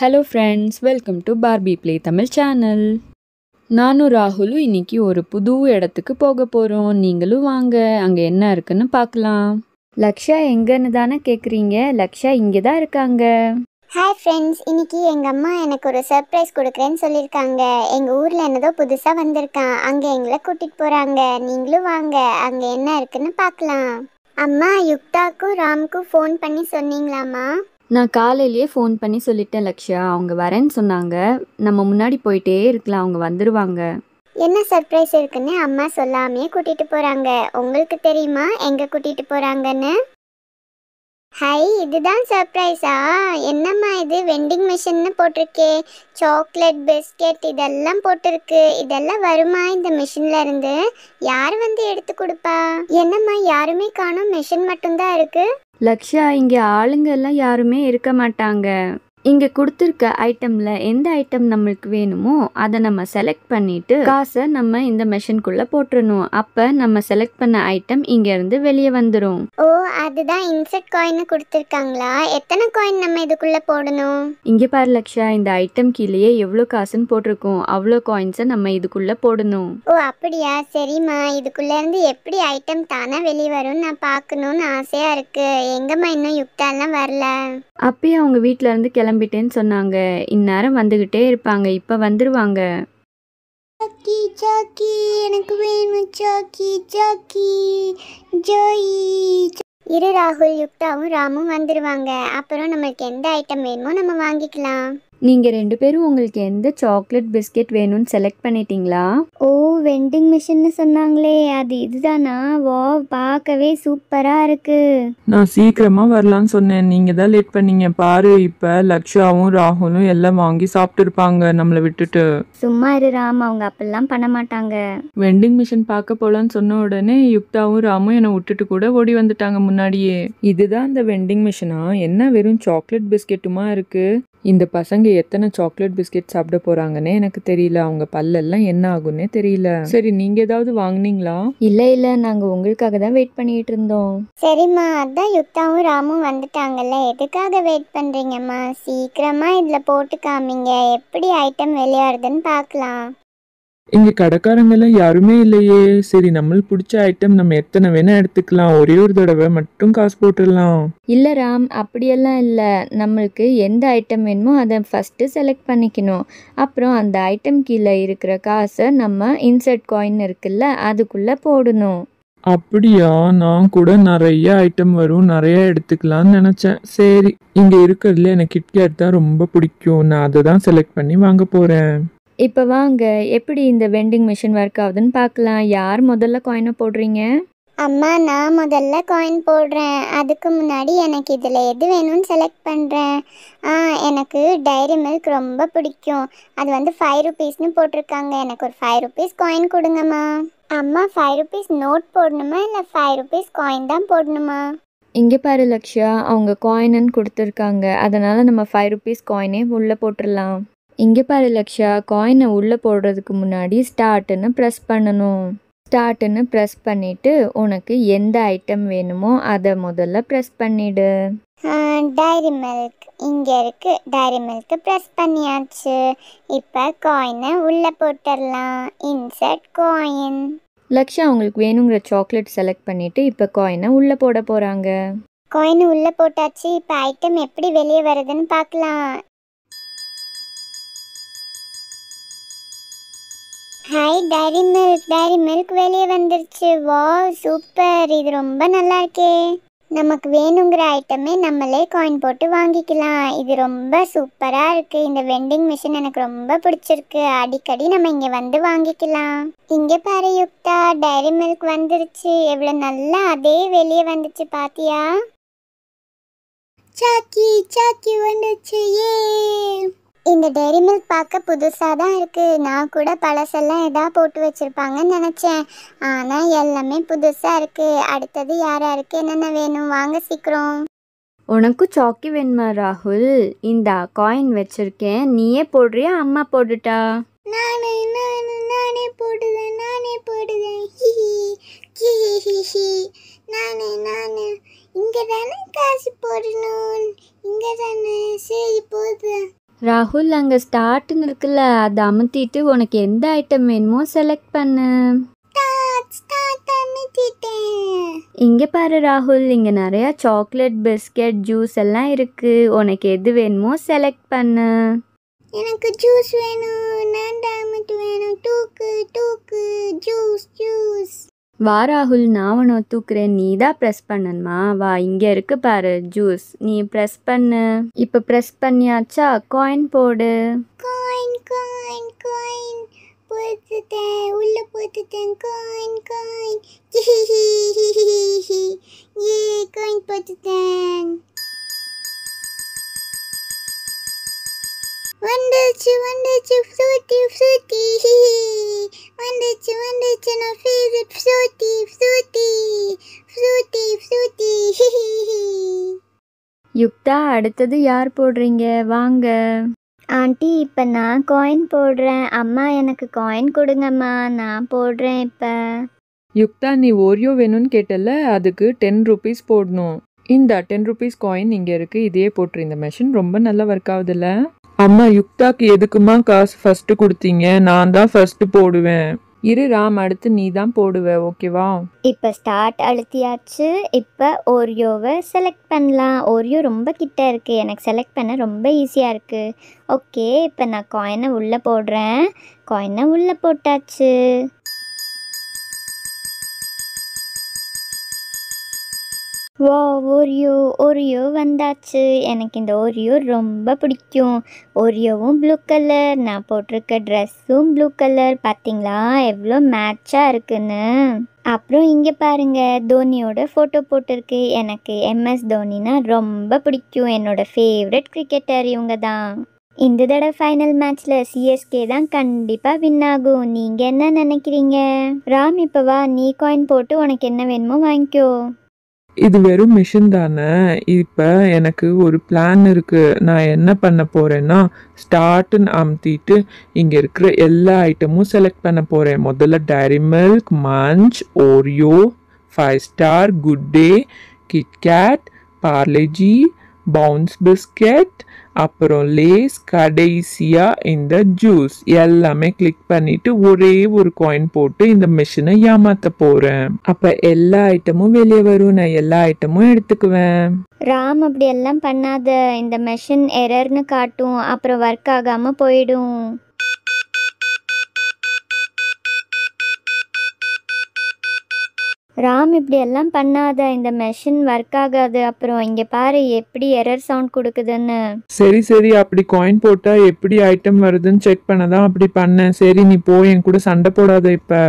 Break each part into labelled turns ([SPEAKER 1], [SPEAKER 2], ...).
[SPEAKER 1] hello friends welcome to Barbie play Tamil channel நானும் ராகுலும் இன்றைக்கி ஒரு புது இடத்துக்கு போக போகிறோம் நீங்களும் வாங்க அங்கே என்ன இருக்குன்னு பார்க்கலாம்
[SPEAKER 2] லக்ஷா எங்கன்னு தானே கேட்குறீங்க லக்ஷா இங்கே தான் இருக்காங்க ஹாய் ஃப்ரெண்ட்ஸ் இன்னைக்கு எங்கள் அம்மா எனக்கு ஒரு சர்ப்ரைஸ் கொடுக்குறேன்னு சொல்லியிருக்காங்க எங்கள் ஊரில் என்னதோ புதுசாக வந்திருக்கான் அங்கே எங்களை கூட்டிகிட்டு போகிறாங்க நீங்களும் வாங்க அங்கே என்ன இருக்குன்னு பார்க்கலாம் அம்மா யுக்தாக்கும் ராம்க்கும் ஃபோன் பண்ணி சொன்னீங்களாம்மா
[SPEAKER 3] நான் காலையிலேயே ஃபோன் பண்ணி சொல்லிட்டேன்
[SPEAKER 2] லக்ஷயா அவங்க வரேன்னு சொன்னாங்க நம்ம முன்னாடி போயிட்டே இருக்கலாம் அவங்க வந்துடுவாங்க என்ன சர்ப்ரைஸ் இருக்குன்னு அம்மா சொல்லாமே கூட்டிட்டு போறாங்க உங்களுக்கு தெரியுமா எங்க கூட்டிட்டு போறாங்கன்னு ஹை இதுதான் சர்ப்ரைஸா என்னம்மா இது வெண்டிங் மிஷின்னு போட்டிருக்கே சாக்லேட் பிஸ்கெட் இதெல்லாம் போட்டிருக்கு இதெல்லாம் வருமா இந்த மிஷின்ல இருந்து யார் வந்து எடுத்து கொடுப்பா என்னம்மா யாருமே காணும் மிஷின் மட்டும்தான் இருக்கு
[SPEAKER 3] லக்ஷா இங்கே ஆளுங்க எல்லாம் யாருமே இருக்க மாட்டாங்க இங்கே கொடுத்துருக்க ஐட்டமில் எந்த ஐட்டம் நம்மளுக்கு வேணுமோ அதை நம்ம செலக்ட் பண்ணிவிட்டு காசை நம்ம இந்த மெஷின்குள்ளே போட்டுடணும் அப்போ நம்ம செலக்ட் பண்ண ஐட்டம் இங்கேருந்து வெளியே வந்துடும்
[SPEAKER 2] ஓ அதுதான் இன்செக்ட் காயின்னு கொடுத்துருக்காங்களா எத்தனை காயின் நம்ம இதுக்குள்ளே போடணும்
[SPEAKER 3] இங்கே பாரு லக்ஷா இந்த
[SPEAKER 2] ஐட்டம் கீழேயே எவ்வளோ காசுன்னு போட்டிருக்கோம் அவ்வளோ காயின்ஸை நம்ம இதுக்குள்ளே போடணும் ஓ அப்படியா சரிம்மா இதுக்குள்ளேருந்து எப்படி ஐட்டம் தானே வெளியே வரும் நான் பார்க்கணும்னு ஆசையாக இருக்குது எங்கம்மா இன்னும் யுக்தாலாம் வரல
[SPEAKER 3] அப்பயே அவங்க வீட்டிலேருந்து கிளம்பி கிளம்பிட்டேன்னு சொன்னாங்க இந்நேரம் வந்துக்கிட்டே இருப்பாங்க இப்போ வந்துடுவாங்க
[SPEAKER 2] சாக்கி சாக்கி எனக்கு வேணும் சாக்கி சாக்கி ஜோயி இரு ராகுல் யுக்தாவும் ராமும் வந்துடுவாங்க அப்புறம் நம்மளுக்கு எந்த ஐட்டம் வேணுமோ நம்ம வாங்கிக்கலாம்
[SPEAKER 3] நீங்கள் ரெண்டு பேரும் உங்களுக்கு எந்த சாக்லேட் பிஸ்கெட் வேணும்னு செலக்ட் பண்ணிட்டீங்களா ஓ
[SPEAKER 4] வெண்டிங் மிஷின்னு சொன்னாங்களே அது இதுதானா வா பார்க்கவே சூப்பராக இருக்கு
[SPEAKER 5] நான் சீக்கிரமா வரலான்னு சொன்னேன் நீங்கள் தான் லேட் பண்ணீங்க பாரு இப்போ லக்ஷாவும் ராகுலும் எல்லாம் வாங்கி சாப்பிட்டுருப்பாங்க நம்மளை விட்டுட்டு
[SPEAKER 4] சும்மா இரு ராம் அவங்க அப்பெல்லாம் பண்ண மாட்டாங்க
[SPEAKER 1] வெண்டிங் மிஷின் பார்க்க போலான்னு சொன்ன உடனே யுக்தாவும் ராமும் என்னை விட்டுட்டு கூட ஓடி வந்துட்டாங்க முன்னாடியே இதுதான் அந்த வெண்டிங் மிஷினா என்ன வெறும் சாக்லேட் பிஸ்கெட்டுமா இருக்கு இந்த பசங்க பசங்க எத்தனை சாக்லேட் பிஸ்கெட் சாப்பிட போறாங்கன்னு எனக்கு தெரியல அவங்க பல்லெல்லாம் என்ன ஆகும்னே தெரியல சரி நீங்கள் ஏதாவது வாங்குனீங்களா இல்லை இல்லை நாங்கள்
[SPEAKER 2] உங்களுக்காக தான் வெயிட் பண்ணிட்டு இருந்தோம் சரிம்மா அதான் யுத்தாவும் ராமும் வந்துட்டாங்கல்ல எதுக்காக வெயிட் பண்ணுறீங்கம்மா சீக்கிரமாக இதில் போட்டு காமிங்க எப்படி ஐட்டம் வெளியாடுதுன்னு பார்க்கலாம்
[SPEAKER 5] இங்கே கடைக்காரங்கெல்லாம் யாருமே இல்லையே சரி நம்மளுக்கு பிடிச்ச ஐட்டம் நம்ம எத்தனை வேணா எடுத்துக்கலாம் ஒரே ஒரு தடவை மட்டும் காசு போட்டுடலாம்
[SPEAKER 3] இல்லை ராம் அப்படியெல்லாம் இல்லை நம்மளுக்கு எந்த ஐட்டம் வேணுமோ அதை ஃபஸ்ட்டு செலக்ட் பண்ணிக்கணும் அப்புறம் அந்த ஐட்டம் கீழே இருக்கிற காசை நம்ம இன்சர்ட் காயின் இருக்குல்ல அதுக்குள்ளே போடணும்
[SPEAKER 5] அப்படியா நான் கூட நிறைய ஐட்டம் வரும் நிறைய எடுத்துக்கலாம்னு நினச்சேன் சரி இங்கே இருக்கிறதுல எனக்கு கிட்கேட் தான் ரொம்ப பிடிக்கும் நான் அதை தான் செலக்ட் பண்ணி வாங்க போகிறேன்
[SPEAKER 3] இப்போ வாங்க எப்படி இந்த வெண்டிங் மிஷின்
[SPEAKER 2] ஒர்க் ஆகுதுன்னு பார்க்கலாம் யார் முதல்ல காயினை போடுறீங்க அம்மா நான் முதல்ல காயின் போடுறேன் அதுக்கு முன்னாடி எனக்கு இதில் எது வேணும்னு செலக்ட் பண்ணுறேன் ஆ எனக்கு டைரி மில்க் ரொம்ப பிடிக்கும் அது வந்து ஃபைவ் ருபீஸ்னு போட்டிருக்காங்க எனக்கு ஒரு ஃபைவ் ருபீஸ் காயின் கொடுங்கம்மா அம்மா ஃபைவ் ருபீஸ் நோட் போடணுமா இல்லை ஃபைவ் ருபீஸ் காயின் தான் போடணுமா இங்கே பாரு
[SPEAKER 3] லக்ஷா அவங்க காயின்னு கொடுத்துருக்காங்க அதனால் நம்ம ஃபைவ் ருபீஸ் காயினே உள்ளே போட்டுடலாம் இங்கே பாரு லக்ஷா காயினை உள்ளே போடுறதுக்கு முன்னாடி ஸ்டார்ட்டுன்னு ப்ரெஸ் பண்ணணும் ஸ்டார்ட்டுன்னு ப்ரெஸ் பண்ணிவிட்டு உனக்கு எந்த ஐட்டம் வேணுமோ அதை முதல்ல ப்ரெஸ் பண்ணிவிடு
[SPEAKER 2] டைரி மில்க் இங்கே இருக்கு டைரி மில்க் ப்ரெஸ் பண்ணியாச்சு இப்போ காயினை உள்ளே போட்டுடலாம் இன்சர்ட் காயின்
[SPEAKER 3] லக்ஷா அவங்களுக்கு வேணுங்கிற சாக்லேட் செலக்ட் பண்ணிட்டு இப்போ காயினை உள்ளே போட
[SPEAKER 2] போகிறாங்க காயின் உள்ளே போட்டாச்சு இப்போ ஐட்டம் எப்படி வெளியே வருதுன்னு பார்க்கலாம் hi Dairy Milk Dairy Milk வெளியே வந்துருச்சு வா சூப்பர் இது ரொம்ப நல்லா இருக்கே நமக்கு வேணுங்கிற ஐட்டமே நம்மளே காயின் போட்டு வாங்கிக்கலாம் இது ரொம்ப சூப்பராக இருக்குது இந்த வெண்டிங் மிஷின் எனக்கு ரொம்ப பிடிச்சிருக்கு அடிக்கடி நம்ம இங்கே வந்து வாங்கிக்கலாம் இங்கே பாரு யுக்தா டைரி மில்க் வந்துருச்சு எவ்வளோ நல்லா அதே வெளியே வந்துச்சு பாத்தியா சாக்கி சாக்கி வந்துச்சு ஏ இந்த டெய்ரி மில்க் பார்க்க புதுசாக தான் இருக்குது நான் கூட பழசெல்லாம் எதா போட்டு வச்சுருப்பாங்கன்னு நினச்சேன் ஆனால் எல்லாமே புதுசாக இருக்குது அடுத்தது யார் யாருக்கு என்னென்ன வேணும் வாங்க சீக்கிரம்
[SPEAKER 3] உனக்கும் சாக்கி வேணுமா ராகுல் இந்தா காயின் வச்சிருக்கேன் நீயே போடுறியா அம்மா போட்டுட்டா நானே
[SPEAKER 2] நானே நானே போடுவேன் நானே போடுவேன் ஹிஹி நானே நானே இங்கே தானே காசு போடணும் இங்கே தானே சரி போதும்
[SPEAKER 3] ராகுல் அங்கே ஸ்டார்ட்னு இருக்குல்ல அதை அமுத்திட்டு உனக்கு எந்த ஐட்டம் வேணுமோ செலக்ட் பண்ணு இங்கே பாரு ராகுல் இங்கே நிறையா சாக்லேட் பிஸ்கட் ஜூஸ் எல்லாம் இருக்குது உனக்கு எது வேணுமோ செலக்ட் பண்ணு
[SPEAKER 2] எனக்கு ஜூஸ் வேணும் நான் டேமேஜ் வேணும் தூக்கு தூக்கு ஜூஸ் ஜூஸ்
[SPEAKER 3] வா ராகுல் நான் உன்னை தூக்குறேன் நீ தான் ப்ரெஸ் பண்ணணுமா வா இங்கே இருக்கு பாரு ஜூஸ் நீ ப்ரெஸ் பண்ணு இப்போ ப்ரெஸ் பண்ணியாச்சா காயின் போடு காயின் காயின் காயின் போட்டுட்டேன்
[SPEAKER 2] உள்ள போட்டுட்டேன் காயின் காயின் ஏ காயின் போட்டுட்டேன் வந்துச்சு வந்துச்சு ஃப்ரூட்டி ஃப்ரூட்டி வந்துச்சு வந்துச்சு நான் favourite Frooti Frooti Frooti Frooti
[SPEAKER 4] Yuktha அடுத்தது யார் போடுறீங்க வாங்க ஆண்டி இப்போ நான் காயின் போடுறேன் அம்மா எனக்கு காயின் கொடுங்கம்மா நான் போடுறேன் இப்போ யுக்தா நீ ஓரியோ வேணும்னு கேட்டல அதுக்கு டென் ருபீஸ்
[SPEAKER 1] போடணும் இந்த டென் ருபீஸ் காயின் இங்கே இருக்குது இதையே போட்டுருந்த மெஷின் ரொம்ப நல்லா ஒர்க் ஆகுதுல்ல
[SPEAKER 5] அம்மா யுக்தாக்கு எதுக்குமா காசு ஃபர்ஸ்ட் கொடுத்தீங்க நான் தான் ஃபர்ஸ்ட் போடுவேன்
[SPEAKER 1] இரு ராம் அடுத்து நீ தான் போடுவ ஓகேவா
[SPEAKER 4] இப்போ ஸ்டார்ட் அழுத்தியாச்சு இப்போ ஓரியோவை செலக்ட் பண்ணலாம் ஓரியோ ரொம்ப கிட்ட இருக்குது எனக்கு செலக்ட் பண்ண ரொம்ப ஈஸியாக இருக்குது ஓகே இப்போ நான் காயினை உள்ளே போடுறேன் காயினை உள்ளே போட்டாச்சு வா ஓரியோ ஓரியோ வந்தாச்சு எனக்கு இந்த ஓரியோ ரொம்ப பிடிக்கும் ஓரியோவும் ப்ளூ கலர் நான் போட்டிருக்க ட்ரெஸ்ஸும் ப்ளூ கலர் பார்த்தீங்களா எவ்வளோ மேட்சாக இருக்குன்னு அப்புறம் இங்கே பாருங்கள் தோனியோட ஃபோட்டோ போட்டிருக்கு எனக்கு எம்எஸ் தோனினா ரொம்ப பிடிக்கும் என்னோடய ஃபேவரட் கிரிக்கெட்டர் இவங்க தான் இந்த தடவை ஃபைனல் மேட்ச்சில் சிஎஸ்கே தான் கண்டிப்பாக வின் ஆகும் நீங்கள் என்ன நினைக்கிறீங்க ராம் வா நீ காயின் போட்டு உனக்கு என்ன வேணுமோ வாங்கிக்கோ
[SPEAKER 5] இது வெறும் மிஷின் தானே இப்போ எனக்கு ஒரு பிளான் இருக்குது நான் என்ன பண்ண போகிறேன்னா ஸ்டார்ட்டுன்னு அமுத்திட்டு இங்கே இருக்கிற எல்லா ஐட்டமும் செலக்ட் பண்ண போகிறேன் முதல்ல Dairy Milk Munch Oreo Five Star Good Day KitKat Parle G Bounce biscuit அப்புறம் லேஸ் கடைசியாக இந்த ஜூஸ் எல்லாமே கிளிக் பண்ணிட்டு ஒரே ஒரு காயின் போட்டு இந்த மிஷினை ஏமாத்த போகிறேன் அப்போ எல்லா ஐட்டமும் வெளியே வரும் நான் எல்லா ஐட்டமும் எடுத்துக்குவேன்
[SPEAKER 4] ராம் அப்படி எல்லாம் பண்ணாத இந்த மெஷின் எரர்னு காட்டும் அப்புறம் ஒர்க் ஆகாமல் போயிடும் ராம் இப்படி எல்லாம் பண்ணாத இந்த மெஷின் ஒர்க் ஆகாது அப்புறம் இங்க பாரு எப்படி எரர் சவுண்ட் கொடுக்குதுன்னு
[SPEAKER 5] சரி சரி அப்படி காயின் போட்டா எப்படி ஐட்டம் வருதுன்னு செக் பண்ணதான் அப்படி பண்ணேன் சரி நீ போ என் கூட சண்டை போடாத இப்ப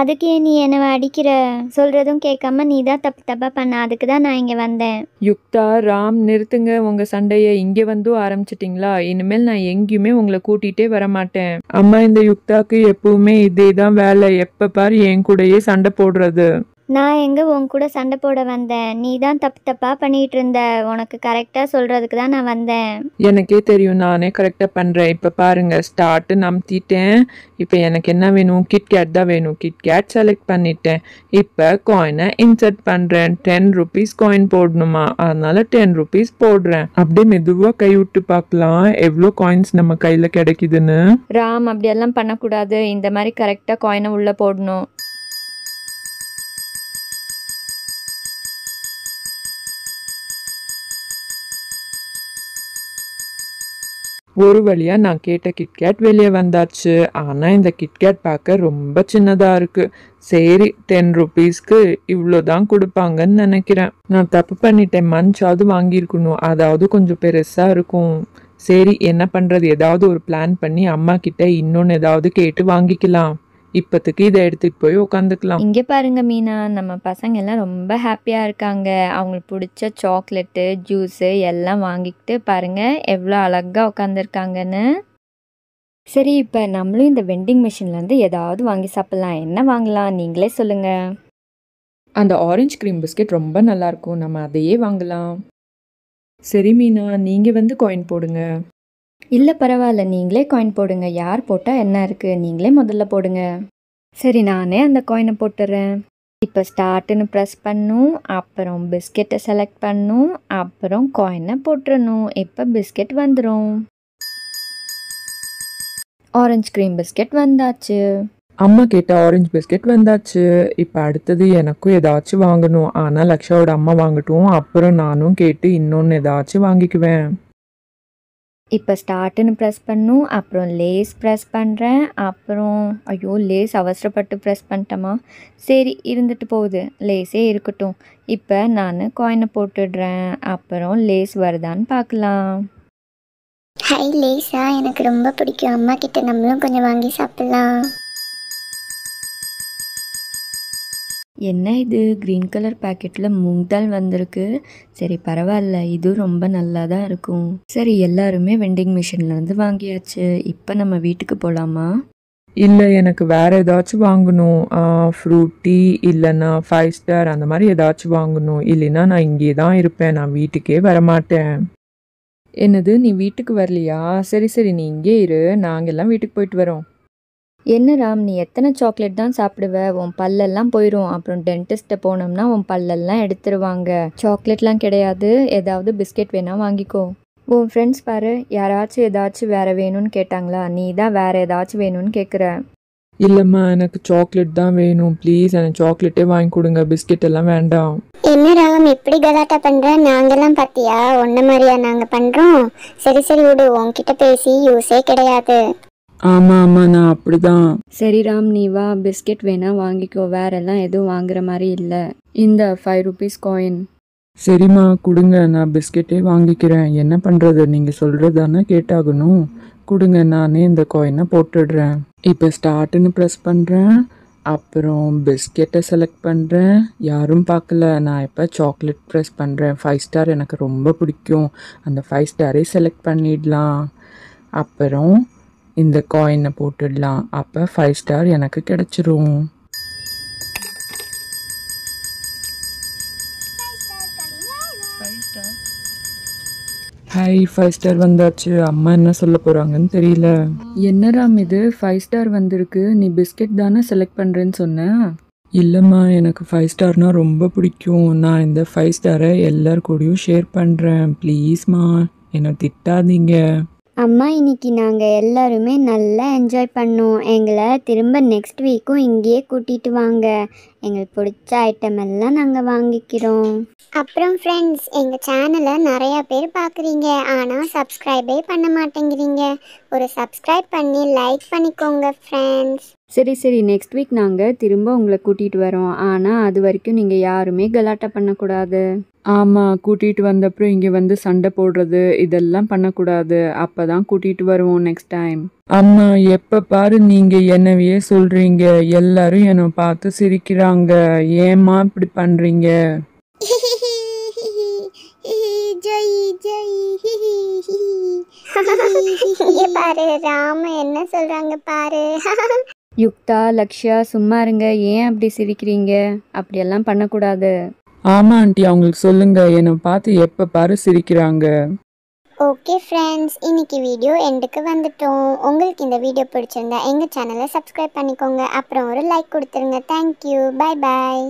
[SPEAKER 4] அதுக்கே நீ என்னை அடிக்கிற சொல்றதும் கேட்காம நீ தான் தப்பு தப்பா பண்ண அதுக்கு தான் நான் இங்க வந்தேன் யுக்தா ராம் நிறுத்துங்க உங்க சண்டைய இங்க வந்து ஆரம்பிச்சிட்டிங்களா இனிமேல் நான் எங்கேயுமே உங்களை கூட்டிகிட்டே வரமாட்டேன்
[SPEAKER 5] அம்மா இந்த யுக்தாக்கு எப்பவுமே இதே தான் வேலை எப்ப பாரு என் கூடயே சண்டை போடுறது
[SPEAKER 4] நான் எங்கே உன் கூட சண்டை போட வந்தேன் நீ தான் தப்பு தப்பாக பண்ணிகிட்டு இருந்த உனக்கு கரெக்டாக சொல்கிறதுக்கு தான் நான் வந்தேன்
[SPEAKER 5] எனக்கே தெரியும் நானே கரெக்டாக பண்ணுறேன் இப்போ பாருங்கள் ஸ்டார்ட்டு நம்பிட்டேன் இப்போ எனக்கு என்ன வேணும் கிட்கேட் தான் வேணும் கிட்கேட் செலக்ட் பண்ணிட்டேன் இப்போ காயினை இன்சர்ட் பண்ணுறேன் டென் ருபீஸ் காயின் போடணுமா அதனால டென் ருபீஸ் போடுறேன் அப்படியே மெதுவாக கை விட்டு பார்க்கலாம் எவ்வளோ காயின்ஸ் நம்ம கையில் கிடைக்குதுன்னு
[SPEAKER 3] ராம் அப்படியெல்லாம் பண்ணக்கூடாது இந்த மாதிரி கரெக்டாக காயினை உள்ளே போடணும்
[SPEAKER 5] ஒரு வழியாக நான் கேட்ட கிட்கேட் வெளியே வந்தாச்சு ஆனால் இந்த கிட்கேட் பார்க்க ரொம்ப சின்னதாக இருக்குது சரி டென் ருபீஸ்க்கு இவ்வளோ தான் கொடுப்பாங்கன்னு நினைக்கிறேன் நான் தப்பு பண்ணிட்டேன் மஞ்சாவது வாங்கியிருக்கணும் அதாவது கொஞ்சம் பெருசாக இருக்கும் சரி என்ன பண்ணுறது ஏதாவது ஒரு பிளான் பண்ணி அம்மா கிட்ட இன்னொன்று ஏதாவது கேட்டு வாங்கிக்கலாம் இப்போத்துக்கு இதை எடுத்துகிட்டு போய் உட்காந்துக்கலாம்
[SPEAKER 3] இங்கே பாருங்க மீனா நம்ம பசங்க எல்லாம் ரொம்ப ஹாப்பியாக இருக்காங்க அவங்களுக்கு பிடிச்ச சாக்லேட்டு ஜூஸு எல்லாம் வாங்கிக்கிட்டு பாருங்கள் எவ்வளோ அழகாக உட்காந்துருக்காங்கன்னு சரி இப்போ நம்மளும் இந்த வெண்டிங் மிஷின்லேருந்து ஏதாவது வாங்கி சாப்பிட்லாம்
[SPEAKER 1] என்ன வாங்கலாம் நீங்களே சொல்லுங்கள் அந்த ஆரஞ்சு க்ரீம் பிஸ்கெட் ரொம்ப நல்லாயிருக்கும் நம்ம அதையே வாங்கலாம் சரி மீனா நீங்கள் வந்து காயின் போடுங்க
[SPEAKER 3] இல்லை பரவாயில்ல நீங்களே காயின் போடுங்க யார் போட்டால் என்ன இருக்குது நீங்களே முதல்ல போடுங்க சரி நானே அந்த காயினை போட்டுறேன் இப்போ ஸ்டார்ட்டுன்னு ப்ரெஸ் பண்ணும் அப்புறம் பிஸ்கெட்டை செலக்ட் பண்ணும் அப்புறம் காயினை போட்டுறணும் இப்போ பிஸ்கெட் வந்துடும் ஆரஞ்சு க்ரீம் பிஸ்கெட் வந்தாச்சு
[SPEAKER 5] அம்மா கிட்ட ஆரஞ்சு பிஸ்கெட் வந்தாச்சு இப்போ அடுத்தது எனக்கும் ஏதாச்சும் வாங்கணும் ஆனால் லக்ஷாவோட அம்மா வாங்கட்டும் அப்புறம் நானும் கேட்டு இன்னொன்று ஏதாச்சும் வாங்கிக்குவேன்
[SPEAKER 3] இப்போ ஸ்டார்ட்டுன்னு ப்ரெஸ் பண்ணும் அப்புறம் லேஸ் ப்ரெஸ் பண்ணுறேன் அப்புறம் ஐயோ லேஸ் அவசரப்பட்டு ப்ரெஸ் பண்ணிட்டோமா சரி இருந்துட்டு போகுது லேஸே இருக்கட்டும் இப்போ நான் காயினை போட்டுடுறேன் அப்புறம் லேஸ் வருதான்னு பார்க்கலாம் ஹை லேஸா எனக்கு ரொம்ப பிடிக்கும் அம்மா கிட்ட நம்மளும் கொஞ்சம் வாங்கி சாப்பிட்லாம் என்ன இது க்ரீன் கலர் பேக்கெட்டில் மூங் தால் வந்திருக்கு சரி பரவாயில்ல இது ரொம்ப நல்லா தான் இருக்கும் சரி எல்லாருமே வெண்டிங் மிஷின்லேருந்து வாங்கியாச்சு இப்போ நம்ம வீட்டுக்கு போகலாமா
[SPEAKER 5] இல்லை எனக்கு வேறு ஏதாச்சும் வாங்கணும் ஃப்ரூட்டி இல்லைன்னா ஃபைவ் ஸ்டார் அந்த மாதிரி ஏதாச்சும் வாங்கணும் இல்லைன்னா நான் இங்கே தான் இருப்பேன் நான் வீட்டுக்கே வரமாட்டேன்
[SPEAKER 1] என்னது நீ வீட்டுக்கு வரலையா சரி சரி நீ இங்கே இரு நாங்கள் எல்லாம் வீட்டுக்கு போயிட்டு வரோம் என்ன ராம் நீ எத்தனை சாக்லேட்
[SPEAKER 3] தான் சாப்பிடுவ உன் பல்லெல்லாம் போயிடும் அப்புறம் டென்டிஸ்ட்டை போனோம்னா உன் பல்லெல்லாம் எடுத்துருவாங்க சாக்லேட்லாம் கிடையாது ஏதாவது பிஸ்கெட் வேணால் வாங்கிக்கோ உன் ஃப்ரெண்ட்ஸ் பாரு யாராச்சும் ஏதாச்சும் வேறு வேணும்னு கேட்டாங்களா நீ தான் வேற ஏதாச்சும் வேணும்னு கேட்குற
[SPEAKER 5] இல்லைம்மா எனக்கு சாக்லேட் தான் வேணும் ப்ளீஸ் எனக்கு சாக்லேட்டே வாங்கி கொடுங்க பிஸ்கெட் எல்லாம் வேண்டாம்
[SPEAKER 2] என்ன ராம் இப்படி கதாட்டா பண்ற நாங்கெல்லாம் பாத்தியா ஒன்ன மாதிரியா நாங்க பண்றோம் சரி சரி விடு உன்கிட்ட பேசி யூஸே கிடையாது
[SPEAKER 1] ஆமா ஆமா நான் அப்படிதான்
[SPEAKER 2] சரி ராம் நீ பிஸ்கெட்
[SPEAKER 3] வேணா வாங்கிக்கோ வேற எல்லாம் எதுவும் வாங்குற மாதிரி இல்ல இந்த ஃபைவ் ருபீஸ் காயின்
[SPEAKER 5] சரிம்மா கொடுங்க நான் பிஸ்கெட்டே வாங்கிக்கிறேன் என்ன பண்றது நீங்க சொல்றதானே கேட்டாகணும் கொடுங்க நானே இந்த காயினை போட்டுடுறேன் இப்போ ஸ்டார்ட்னு ப்ரெஸ் பண்ணுறேன் அப்புறம் பிஸ்கெட்டை செலக்ட் பண்ணுறேன் யாரும் பார்க்கல நான் இப்போ சாக்லேட் ப்ரெஸ் பண்ணுறேன் ஃபைவ் ஸ்டார் எனக்கு ரொம்ப பிடிக்கும் அந்த ஃபைவ் ஸ்டாரே செலக்ட் பண்ணிடலாம் அப்புறம் இந்த காயினை போட்டுடலாம் அப்போ ஃபைவ் ஸ்டார் எனக்கு கிடச்சிரும் ஹாய் ஃபைவ் ஸ்டார் வந்தாச்சு அம்மா என்ன சொல்ல போகிறாங்கன்னு தெரியல
[SPEAKER 1] என்னராம் இது ஃபைவ் ஸ்டார் வந்திருக்கு நீ பிஸ்கெட் தானே செலக்ட் பண்ணுறேன்னு சொன்ன
[SPEAKER 5] இல்லைம்மா எனக்கு ஃபைவ் ஸ்டார்னால் ரொம்ப பிடிக்கும் நான் இந்த ஃபைவ் ஸ்டாரை எல்லார் கூடயும் ஷேர் பண்ணுறேன் ப்ளீஸ்மா என்னை திட்டாதீங்க
[SPEAKER 4] அம்மா இன்னைக்கு நாங்கள் எல்லாருமே நல்லா என்ஜாய் பண்ணோம் எங்களை திரும்ப நெக்ஸ்ட் வீக்கும் இங்கேயே கூட்டிகிட்டு வாங்க எங்களுக்கு பிடிச்ச ஐட்டம் எல்லாம் நாங்கள் வாங்கிக்கிறோம் அப்புறம்
[SPEAKER 2] ஃப்ரெண்ட்ஸ் எங்கள் சேனலை நிறையா பேர் பார்க்குறீங்க ஆனால் சப்ஸ்கிரைபே பண்ண மாட்டேங்கிறீங்க ஒரு சப்ஸ்கிரைப் பண்ணி லைக் பண்ணிக்கோங்க ஃப்ரெண்ட்ஸ் சரி சரி நெக்ஸ்ட் வீக்
[SPEAKER 3] நாங்கள் திரும்ப உங்களை கூட்டிகிட்டு வரோம் ஆனால் அது வரைக்கும் நீங்கள் யாருமே கலாட்டா பண்ணக்கூடாது
[SPEAKER 1] ஆமாம் கூட்டிகிட்டு வந்தப்புறம் இங்கே வந்து சண்டை போடுறது இதெல்லாம் பண்ணக்கூடாது அப்போ தான் கூட்டிகிட்டு வருவோம் நெக்ஸ்ட் டைம்
[SPEAKER 5] அம்மா எப்போ பாரு நீங்கள் என்னவையே சொல்கிறீங்க எல்லாரும் என்னை பார்த்து சிரிக்கிறாங்க ஏமா இப்படி பண்ணுறீங்க
[SPEAKER 2] பாரு ராம என்ன சொல்றாங்க பாரு யுக்தா லக்ஷா சும்மா
[SPEAKER 3] இருங்க ஏன் அப்படி சிரிக்கிறீங்க அப்படியெல்லாம் பண்ணக்கூடாது
[SPEAKER 5] ஆமா ஆண்டி அவங்களுக்கு சொல்லுங்க என்னை பார்த்து எப்ப பாரு சிரிக்கிறாங்க
[SPEAKER 2] ஓகே ஃப்ரெண்ட்ஸ் இன்னைக்கு வீடியோ எண்டுக்கு வந்துட்டோம் உங்களுக்கு இந்த வீடியோ பிடிச்சிருந்தா எங்கள் சேனலை சப்ஸ்கிரைப் பண்ணிக்கோங்க அப்புறம் ஒரு லைக் கொடுத்துருங்க தேங்க்யூ பாய் பாய்